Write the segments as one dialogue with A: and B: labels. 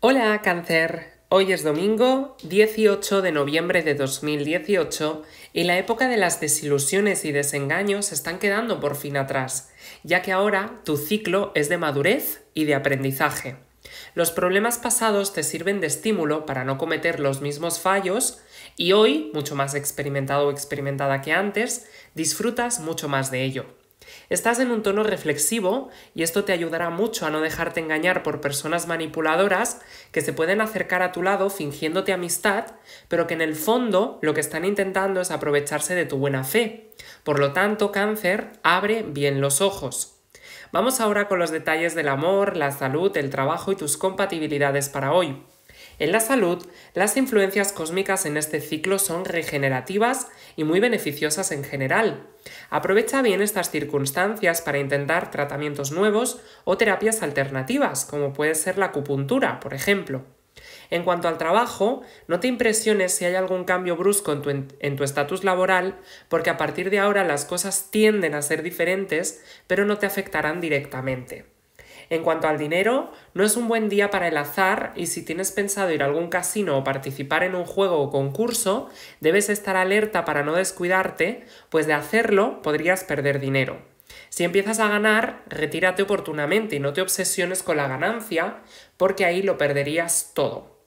A: Hola cáncer, hoy es domingo 18 de noviembre de 2018 y la época de las desilusiones y desengaños están quedando por fin atrás, ya que ahora tu ciclo es de madurez y de aprendizaje. Los problemas pasados te sirven de estímulo para no cometer los mismos fallos y hoy, mucho más experimentado o experimentada que antes, disfrutas mucho más de ello. Estás en un tono reflexivo y esto te ayudará mucho a no dejarte engañar por personas manipuladoras que se pueden acercar a tu lado fingiéndote amistad, pero que en el fondo lo que están intentando es aprovecharse de tu buena fe. Por lo tanto, cáncer, abre bien los ojos. Vamos ahora con los detalles del amor, la salud, el trabajo y tus compatibilidades para hoy. En la salud, las influencias cósmicas en este ciclo son regenerativas y muy beneficiosas en general. Aprovecha bien estas circunstancias para intentar tratamientos nuevos o terapias alternativas, como puede ser la acupuntura, por ejemplo. En cuanto al trabajo, no te impresiones si hay algún cambio brusco en tu estatus laboral, porque a partir de ahora las cosas tienden a ser diferentes, pero no te afectarán directamente. En cuanto al dinero, no es un buen día para el azar y si tienes pensado ir a algún casino o participar en un juego o concurso, debes estar alerta para no descuidarte, pues de hacerlo podrías perder dinero. Si empiezas a ganar, retírate oportunamente y no te obsesiones con la ganancia, porque ahí lo perderías todo.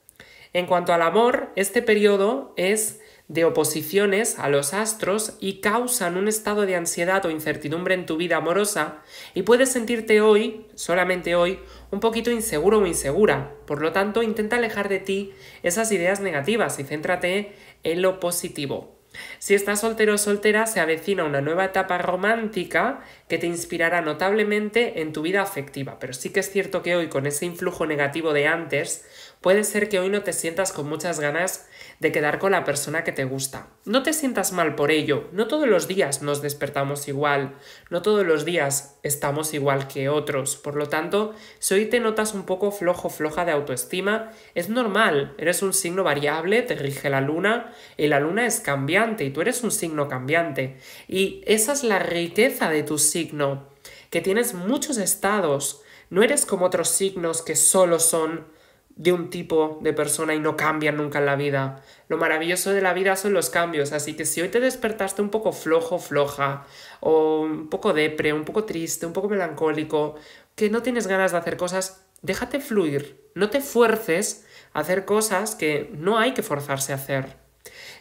A: En cuanto al amor, este periodo es de oposiciones a los astros y causan un estado de ansiedad o incertidumbre en tu vida amorosa y puedes sentirte hoy, solamente hoy, un poquito inseguro o insegura. Por lo tanto, intenta alejar de ti esas ideas negativas y céntrate en lo positivo. Si estás soltero o soltera, se avecina una nueva etapa romántica que te inspirará notablemente en tu vida afectiva, pero sí que es cierto que hoy, con ese influjo negativo de antes, puede ser que hoy no te sientas con muchas ganas de quedar con la persona que te gusta. No te sientas mal por ello, no todos los días nos despertamos igual, no todos los días estamos igual que otros, por lo tanto, si hoy te notas un poco flojo, floja de autoestima, es normal, eres un signo variable, te rige la luna y la luna es cambiante y tú eres un signo cambiante. Y esa es la riqueza de tu signo, que tienes muchos estados. No eres como otros signos que solo son de un tipo de persona y no cambian nunca en la vida. Lo maravilloso de la vida son los cambios, así que si hoy te despertaste un poco flojo, floja, o un poco depre, un poco triste, un poco melancólico, que no tienes ganas de hacer cosas, déjate fluir, no te fuerces a hacer cosas que no hay que forzarse a hacer.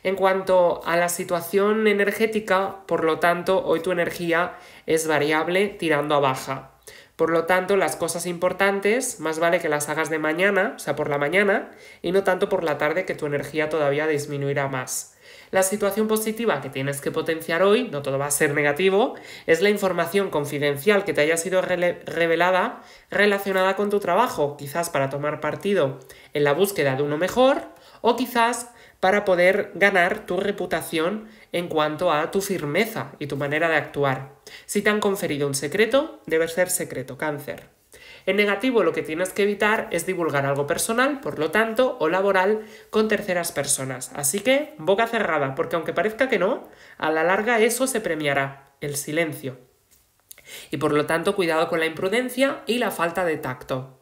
A: En cuanto a la situación energética, por lo tanto, hoy tu energía es variable tirando a baja. Por lo tanto, las cosas importantes más vale que las hagas de mañana, o sea, por la mañana, y no tanto por la tarde que tu energía todavía disminuirá más. La situación positiva que tienes que potenciar hoy, no todo va a ser negativo, es la información confidencial que te haya sido revelada relacionada con tu trabajo, quizás para tomar partido en la búsqueda de uno mejor o quizás para poder ganar tu reputación en cuanto a tu firmeza y tu manera de actuar. Si te han conferido un secreto, debe ser secreto, cáncer. En negativo lo que tienes que evitar es divulgar algo personal, por lo tanto, o laboral con terceras personas. Así que boca cerrada, porque aunque parezca que no, a la larga eso se premiará, el silencio. Y por lo tanto, cuidado con la imprudencia y la falta de tacto.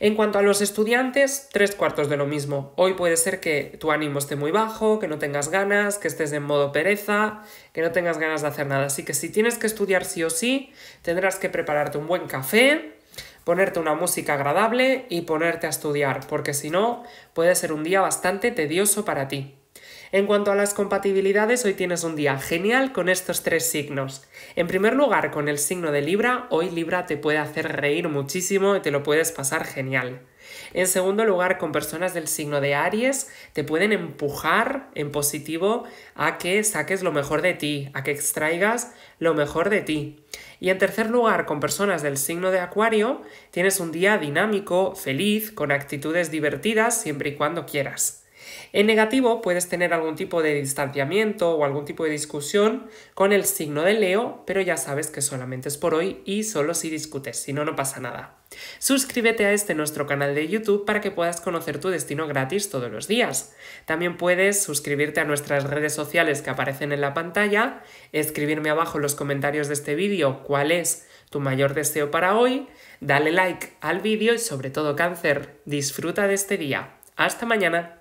A: En cuanto a los estudiantes, tres cuartos de lo mismo. Hoy puede ser que tu ánimo esté muy bajo, que no tengas ganas, que estés en modo pereza, que no tengas ganas de hacer nada. Así que si tienes que estudiar sí o sí, tendrás que prepararte un buen café, ponerte una música agradable y ponerte a estudiar, porque si no, puede ser un día bastante tedioso para ti. En cuanto a las compatibilidades, hoy tienes un día genial con estos tres signos. En primer lugar, con el signo de Libra, hoy Libra te puede hacer reír muchísimo y te lo puedes pasar genial. En segundo lugar, con personas del signo de Aries, te pueden empujar en positivo a que saques lo mejor de ti, a que extraigas lo mejor de ti. Y en tercer lugar, con personas del signo de Acuario, tienes un día dinámico, feliz, con actitudes divertidas siempre y cuando quieras. En negativo puedes tener algún tipo de distanciamiento o algún tipo de discusión con el signo de Leo, pero ya sabes que solamente es por hoy y solo si discutes, si no, no pasa nada. Suscríbete a este nuestro canal de YouTube para que puedas conocer tu destino gratis todos los días. También puedes suscribirte a nuestras redes sociales que aparecen en la pantalla, escribirme abajo en los comentarios de este vídeo cuál es tu mayor deseo para hoy, dale like al vídeo y sobre todo cáncer, disfruta de este día. Hasta mañana.